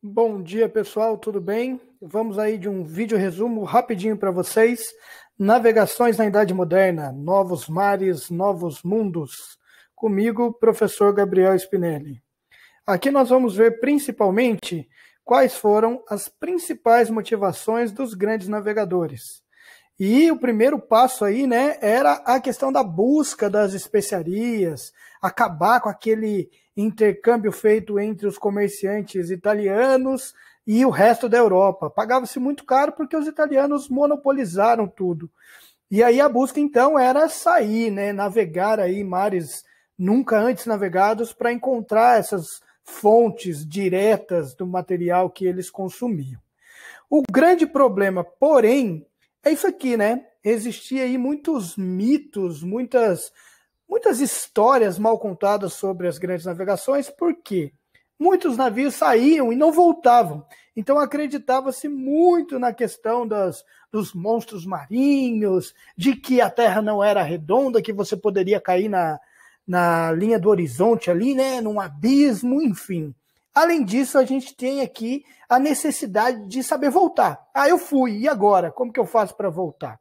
Bom dia, pessoal, tudo bem? Vamos aí de um vídeo resumo rapidinho para vocês. Navegações na Idade Moderna, novos mares, novos mundos. Comigo, professor Gabriel Spinelli. Aqui nós vamos ver principalmente quais foram as principais motivações dos grandes navegadores. E o primeiro passo aí, né, era a questão da busca das especiarias, acabar com aquele intercâmbio feito entre os comerciantes italianos e o resto da Europa. Pagava-se muito caro porque os italianos monopolizaram tudo. E aí a busca então era sair, né, navegar aí mares nunca antes navegados para encontrar essas fontes diretas do material que eles consumiam. O grande problema, porém, é isso aqui, né? Existia aí muitos mitos, muitas muitas histórias mal contadas sobre as grandes navegações, porque muitos navios saíam e não voltavam. Então acreditava-se muito na questão das, dos monstros marinhos, de que a Terra não era redonda, que você poderia cair na, na linha do horizonte ali, né, num abismo, enfim. Além disso, a gente tem aqui a necessidade de saber voltar. Ah, eu fui, e agora? Como que eu faço para voltar?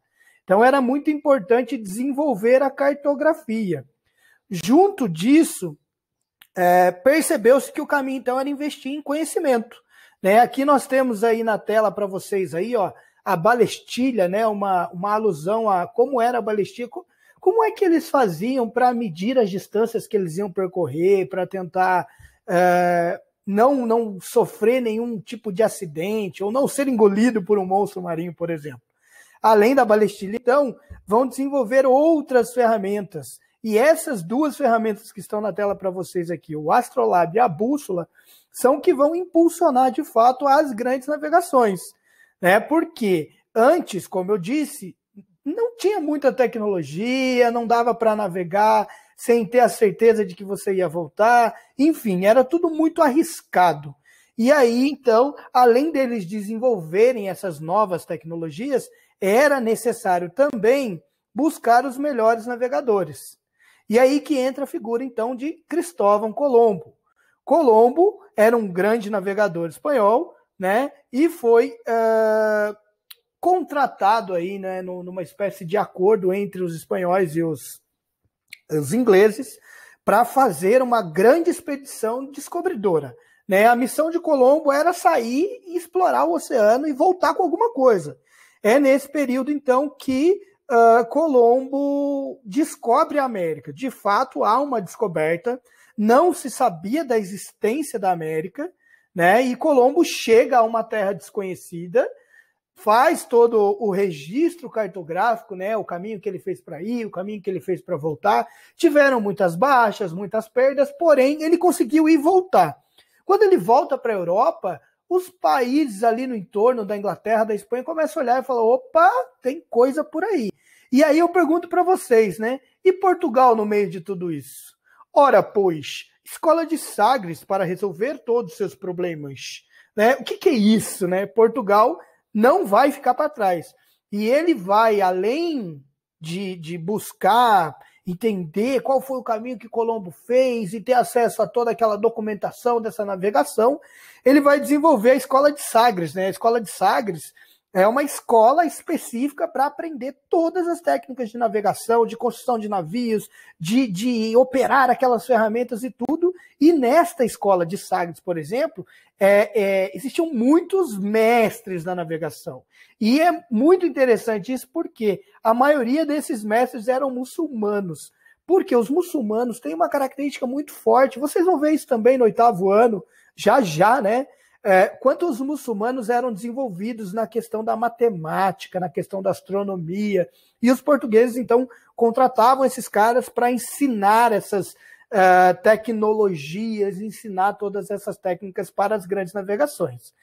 Então era muito importante desenvolver a cartografia. Junto disso, é, percebeu-se que o caminho então era investir em conhecimento. Né? Aqui nós temos aí na tela para vocês aí, ó, a balestilha, né? Uma, uma alusão a como era a balestilha, como é que eles faziam para medir as distâncias que eles iam percorrer, para tentar é, não não sofrer nenhum tipo de acidente ou não ser engolido por um monstro marinho, por exemplo além da balestilha. Então, vão desenvolver outras ferramentas. E essas duas ferramentas que estão na tela para vocês aqui, o Astrolab e a Bússola, são que vão impulsionar de fato as grandes navegações. Né? Porque antes, como eu disse, não tinha muita tecnologia, não dava para navegar sem ter a certeza de que você ia voltar. Enfim, era tudo muito arriscado. E aí, então, além deles desenvolverem essas novas tecnologias, era necessário também buscar os melhores navegadores. E aí que entra a figura, então, de Cristóvão Colombo. Colombo era um grande navegador espanhol, né? E foi uh, contratado aí, né, numa espécie de acordo entre os espanhóis e os, os ingleses para fazer uma grande expedição descobridora. Né? A missão de Colombo era sair e explorar o oceano e voltar com alguma coisa. É nesse período, então, que uh, Colombo descobre a América. De fato, há uma descoberta, não se sabia da existência da América, né? e Colombo chega a uma terra desconhecida faz todo o registro cartográfico, né, o caminho que ele fez para ir, o caminho que ele fez para voltar. Tiveram muitas baixas, muitas perdas, porém ele conseguiu ir voltar. Quando ele volta para a Europa, os países ali no entorno da Inglaterra, da Espanha, começam a olhar e falar: opa, tem coisa por aí. E aí eu pergunto para vocês, né? E Portugal no meio de tudo isso? Ora, pois, escola de Sagres para resolver todos os seus problemas. Né? O que, que é isso, né? Portugal não vai ficar para trás. E ele vai, além de, de buscar entender qual foi o caminho que Colombo fez e ter acesso a toda aquela documentação dessa navegação, ele vai desenvolver a escola de Sagres, né? A escola de Sagres é uma escola específica para aprender todas as técnicas de navegação, de construção de navios, de, de operar aquelas ferramentas e tudo. E nesta escola de Sagres, por exemplo, é, é, existiam muitos mestres da navegação. E é muito interessante isso porque a maioria desses mestres eram muçulmanos. Porque os muçulmanos têm uma característica muito forte. Vocês vão ver isso também no oitavo ano, já já, né? é, quanto os muçulmanos eram desenvolvidos na questão da matemática, na questão da astronomia, e os portugueses, então, contratavam esses caras para ensinar essas uh, tecnologias, ensinar todas essas técnicas para as grandes navegações.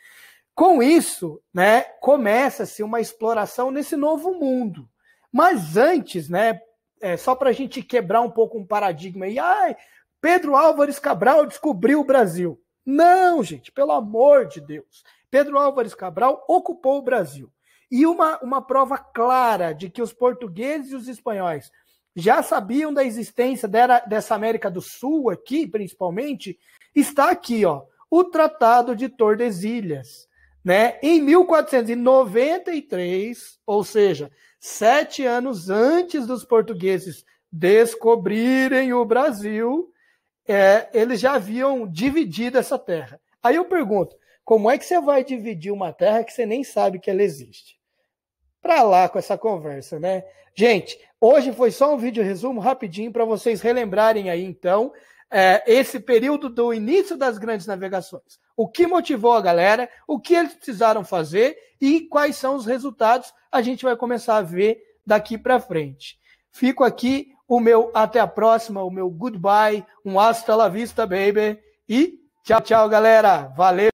Com isso, né, começa-se uma exploração nesse novo mundo. Mas antes, né, é, só para a gente quebrar um pouco um paradigma aí, ai, Pedro Álvares Cabral descobriu o Brasil. Não, gente, pelo amor de Deus. Pedro Álvares Cabral ocupou o Brasil. E uma, uma prova clara de que os portugueses e os espanhóis já sabiam da existência dessa América do Sul aqui, principalmente, está aqui, ó, o Tratado de Tordesilhas, né? Em 1493, ou seja, sete anos antes dos portugueses descobrirem o Brasil, é, eles já haviam dividido essa terra. Aí eu pergunto, como é que você vai dividir uma terra que você nem sabe que ela existe? Para lá com essa conversa, né? Gente, hoje foi só um vídeo resumo rapidinho para vocês relembrarem aí, então, é, esse período do início das grandes navegações. O que motivou a galera, o que eles precisaram fazer e quais são os resultados a gente vai começar a ver daqui para frente. Fico aqui o meu até a próxima, o meu goodbye, um hasta la vista, baby. E tchau, tchau, galera. Valeu.